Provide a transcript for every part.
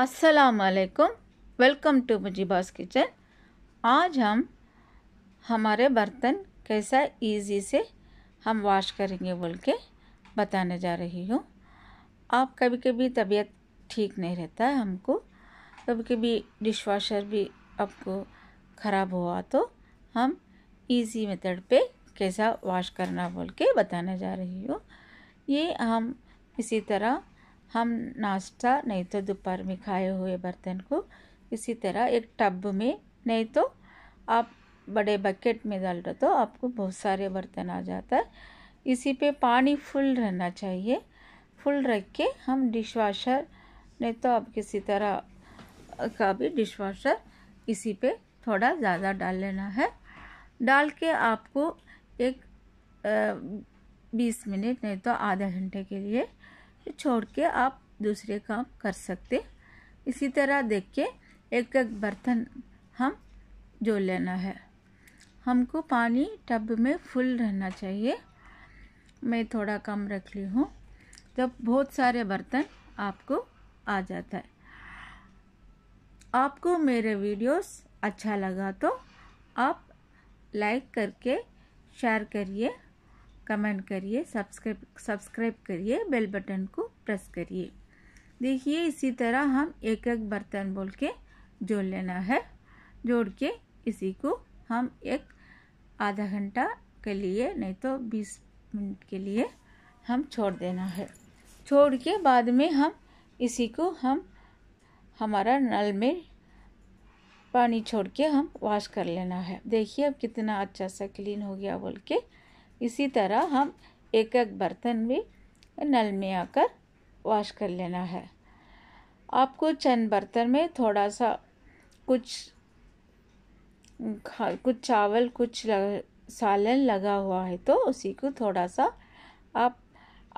अस्सलाम welcome to मुजीबास kitchen आज हम हमारे बर्तन कैसा इजी से हम वॉश करेंगे बोल के बताने जा रही हूँ आप कभी कभी तबीयत ठीक नहीं रहता है हमको कभी कभी डिश वाशर भी आपको ख़राब हुआ तो हम इजी मेथड पे कैसा वॉश करना बोल के बताने जा रही हूँ ये हम इसी तरह हम नाश्ता नहीं तो दोपहर में खाए हुए बर्तन को इसी तरह एक टब में नहीं तो आप बड़े बकेट में डाल रहे तो आपको बहुत सारे बर्तन आ जाता है इसी पे पानी फुल रहना चाहिए फुल रख के हम डिश वाशर नहीं तो आप किसी तरह का भी डिश वाशर इसी पे थोड़ा ज़्यादा डाल लेना है डाल के आपको एक बीस मिनट नहीं तो आधा घंटे के लिए छोड़ के आप दूसरे काम कर सकते इसी तरह देख के एक एक बर्तन हम जो लेना है हमको पानी टब में फुल रहना चाहिए मैं थोड़ा कम रख ली हूँ जब बहुत सारे बर्तन आपको आ जाता है आपको मेरे वीडियोस अच्छा लगा तो आप लाइक करके शेयर करिए कमेंट करिए सब्सक्राइब सब्सक्राइब करिए बेल बटन को प्रेस करिए देखिए इसी तरह हम एक एक बर्तन बोल के जोड़ लेना है जोड़ के इसी को हम एक आधा घंटा के लिए नहीं तो बीस मिनट के लिए हम छोड़ देना है छोड़ के बाद में हम इसी को हम हमारा नल में पानी छोड़ के हम वॉश कर लेना है देखिए अब कितना अच्छा सा क्लीन हो गया बोल के इसी तरह हम एक एक बर्तन भी नल में आकर वॉश कर लेना है आपको चंद बर्तन में थोड़ा सा कुछ कुछ चावल कुछ लग, सालन लगा हुआ है तो उसी को थोड़ा सा आप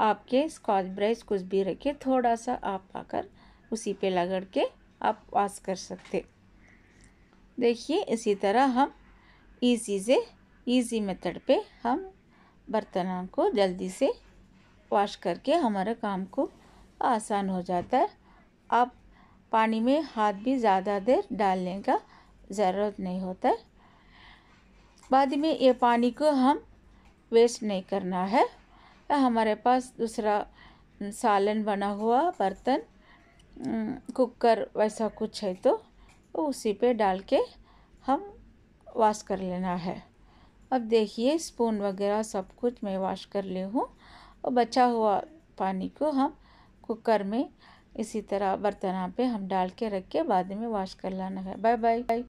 आपके स्कॉच ब्रश कुछ भी रखे थोड़ा सा आप आकर उसी पे लगड़ के आप वॉश कर सकते देखिए इसी तरह हम ईजी से ईजी मेथड पे हम बर्तनों को जल्दी से वॉश करके हमारे काम को आसान हो जाता है आप पानी में हाथ भी ज़्यादा देर डालने का ज़रूरत नहीं होता है बाद में ये पानी को हम वेस्ट नहीं करना है हमारे पास दूसरा सालन बना हुआ बर्तन कुकर वैसा कुछ है तो उसी पे डाल के हम वॉश कर लेना है अब देखिए स्पून वगैरह सब कुछ मैं वॉश कर ली हूँ और बचा हुआ पानी को हम कुकर में इसी तरह बर्तना पे हम डाल के रख के बाद में वॉश कर लाना है बाय बाय बाय